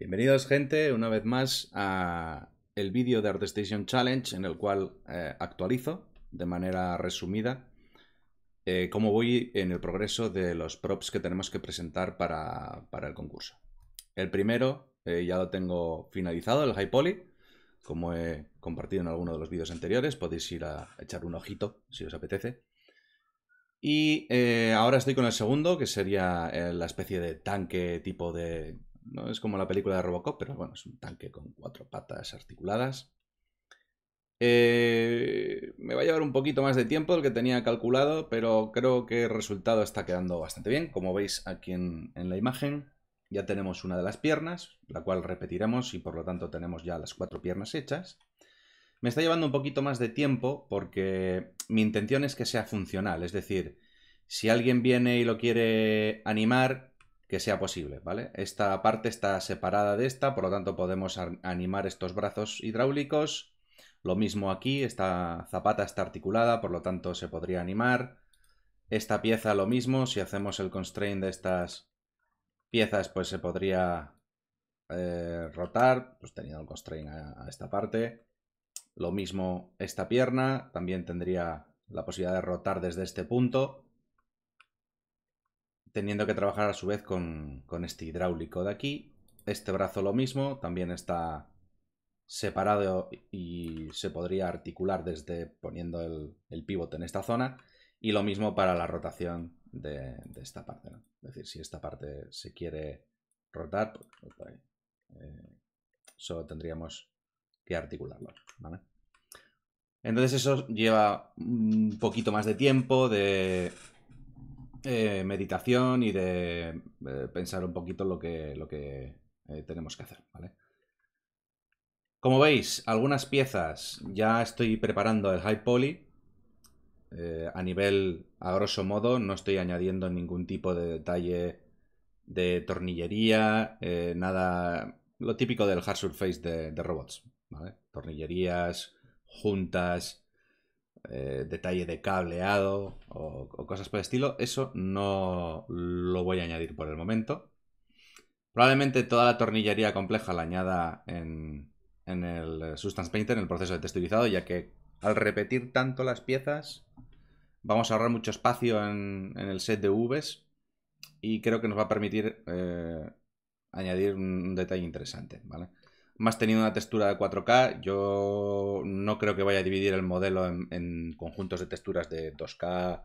Bienvenidos gente una vez más a el vídeo de ArtStation Challenge en el cual eh, actualizo de manera resumida eh, cómo voy en el progreso de los props que tenemos que presentar para, el concurso. El primero eh, ya lo tengo finalizado, el High Poly, como he compartido en alguno de los vídeos anteriores, podéis ir a echar un ojito si os apetece. Y ahora estoy con el segundo, que sería la especie de tanque tipo de no es como la película de Robocop, pero bueno, es un tanque con cuatro patas articuladas. Eh, me va a llevar un poquito más de tiempo del que tenía calculado, pero creo que el resultado está quedando bastante bien. Como veis aquí en la imagen, ya tenemos una de las piernas, la cual repetiremos y por lo tanto tenemos ya las cuatro piernas hechas. Me está llevando un poquito más de tiempo porque mi intención es que sea funcional, es decir, si alguien viene y lo quiere animar, que sea posible, ¿vale? Esta parte está separada de esta, por lo tanto podemos animar estos brazos hidráulicos. Lo mismo aquí, esta zapata está articulada, por lo tanto se podría animar. Esta pieza lo mismo, si hacemos el constraint de estas piezas, pues se podría eh, rotar, pues teniendo el constraint a, esta parte. Lo mismo esta pierna, también tendría la posibilidad de rotar desde este punto teniendo que trabajar a su vez con, este hidráulico de aquí. Este brazo lo mismo, también está separado y se podría articular desde poniendo el, el pivote en esta zona. Y lo mismo para la rotación de, esta parte. Es decir, si esta parte se quiere rotar, pues, pues, pues, eh, solo tendríamos que articularlo. Entonces eso lleva un poquito más de tiempo, de eh, meditación y de eh, pensar un poquito lo que, lo que eh, tenemos que hacer, Como veis, algunas piezas ya estoy preparando el high poly. a nivel, a grosso modo, no estoy añadiendo ningún tipo de detalle de tornillería, nada... Lo típico del hard surface de, de robots, ¿vale? Tornillerías, juntas, eh, detalle de cableado o, cosas por el estilo, eso no lo voy a añadir por el momento. Probablemente toda la tornillería compleja la añada en, el Substance Painter, en el proceso de texturizado, ya que al repetir tanto las piezas vamos a ahorrar mucho espacio en, el set de Vs y creo que nos va a permitir eh, añadir un, detalle interesante, ¿vale? más teniendo una textura de 4K, yo no creo que vaya a dividir el modelo en, conjuntos de texturas de 2K,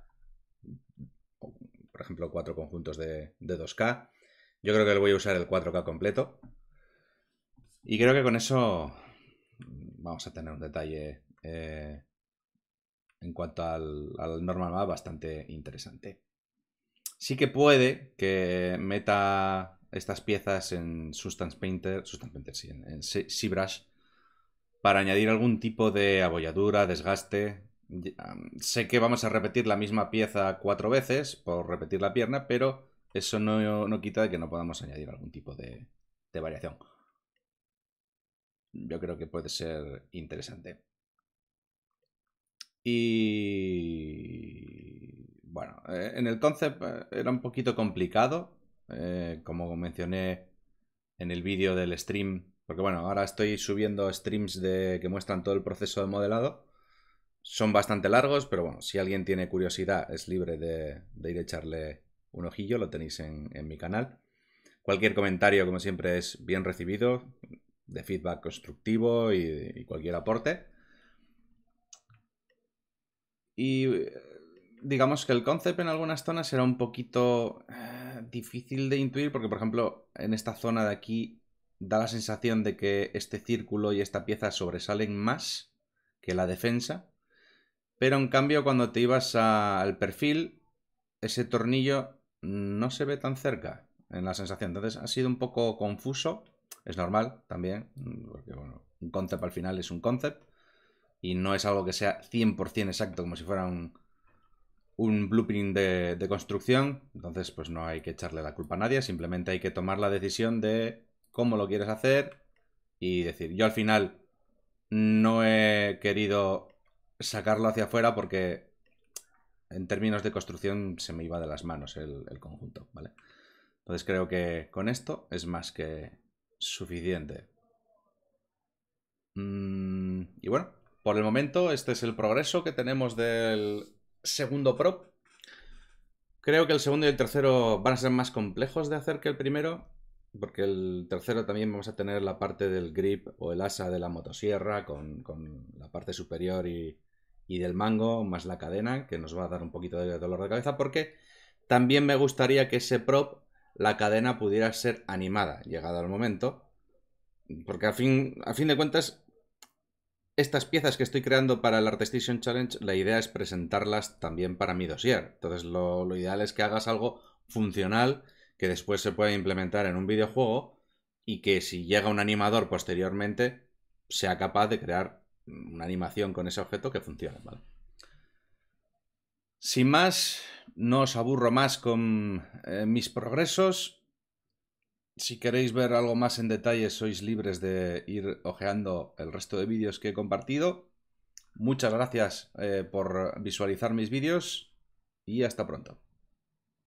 por ejemplo, cuatro conjuntos de, 2K. Yo creo que le voy a usar el 4K completo. Y creo que con eso vamos a tener un detalle eh, en cuanto al, al normal map bastante interesante. Sí que puede que meta estas piezas en Substance Painter, Substance Painter sí, en, en para añadir algún tipo de abolladura, desgaste. Sé que vamos a repetir la misma pieza cuatro veces por repetir la pierna, pero eso no, quita que no podamos añadir algún tipo de, de variación. Yo creo que puede ser interesante. Y bueno, eh, en el concept eh, era un poquito complicado eh, como mencioné en el vídeo del stream, porque bueno, ahora estoy subiendo streams de, que muestran todo el proceso de modelado. Son bastante largos, pero bueno, si alguien tiene curiosidad es libre de, ir a echarle un ojillo, lo tenéis en, mi canal. Cualquier comentario, como siempre, es bien recibido, de feedback constructivo y, cualquier aporte. Y eh, digamos que el concept en algunas zonas era un poquito... Eh, difícil de intuir porque, por ejemplo, en esta zona de aquí da la sensación de que este círculo y esta pieza sobresalen más que la defensa. Pero en cambio, cuando te ibas al perfil, ese tornillo no se ve tan cerca en la sensación. Entonces ha sido un poco confuso. Es normal también, porque un concepto al final es un concept. Y no es algo que sea 100% exacto, como si fuera un, un blueprint de, construcción, entonces pues no hay que echarle la culpa a nadie, simplemente hay que tomar la decisión de cómo lo quieres hacer y decir, yo al final no he querido sacarlo hacia afuera porque en términos de construcción se me iba de las manos el, conjunto, ¿vale? Entonces creo que con esto es más que suficiente. Mm, y bueno, por el momento este es el progreso que tenemos del segundo prop. Creo que el segundo y el tercero van a ser más complejos de hacer que el primero, porque el tercero también vamos a tener la parte del grip o el asa de la motosierra con, la parte superior y, del mango, más la cadena, que nos va a dar un poquito de dolor de cabeza, porque también me gustaría que ese prop, la cadena, pudiera ser animada, llegado el momento. Porque fin, a fin de cuentas, estas piezas que estoy creando para el ArtStation Challenge, la idea es presentarlas también para mi dossier. Entonces lo, ideal es que hagas algo funcional que después se pueda implementar en un videojuego y que si llega un animador posteriormente sea capaz de crear una animación con ese objeto que funcione, Sin más, no os aburro más con eh, mis progresos. Si queréis ver algo más en detalle, sois libres de ir ojeando el resto de vídeos que he compartido. Muchas gracias eh, por visualizar mis vídeos y hasta pronto.